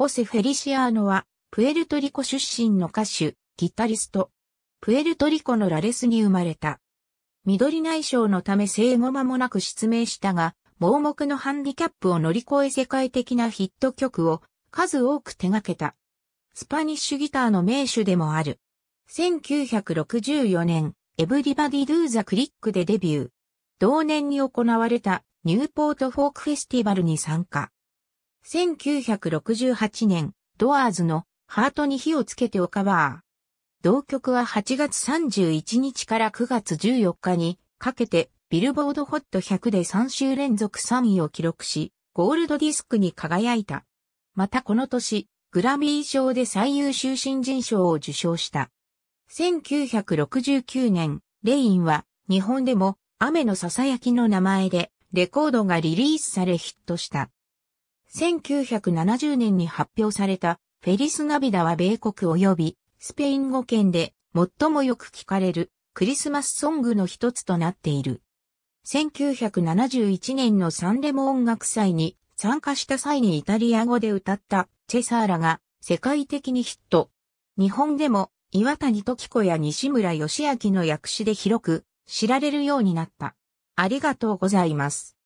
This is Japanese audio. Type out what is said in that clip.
ホセ・フェリシアーノは、プエルトリコ出身の歌手、ギタリスト。プエルトリコのラレスに生まれた。緑内障のため生後間もなく失明したが、盲目のハンディキャップを乗り越え世界的なヒット曲を数多く手掛けた。スパニッシュギターの名手でもある。1964年、エブリバディ・ドゥ・ザ・クリックでデビュー。同年に行われたニューポートフォークフェスティバルに参加。1968年、ドアーズのハートに火をつけておかばー。同曲は8月31日から9月14日にかけてビルボードホット100で3週連続3位を記録し、ゴールドディスクに輝いた。またこの年、グラミー賞で最優秀新人賞を受賞した。1969年、レインは日本でも雨のささやきの名前でレコードがリリースされヒットした。1970年に発表されたフェリス・ナビダは米国及びスペイン語圏で最もよく聞かれるクリスマスソングの一つとなっている。1971年のサンレモ音楽祭に参加した際にイタリア語で歌ったチェサーラが世界的にヒット。日本でも岩谷時子や西村義明の訳詞で広く知られるようになった。ありがとうございます。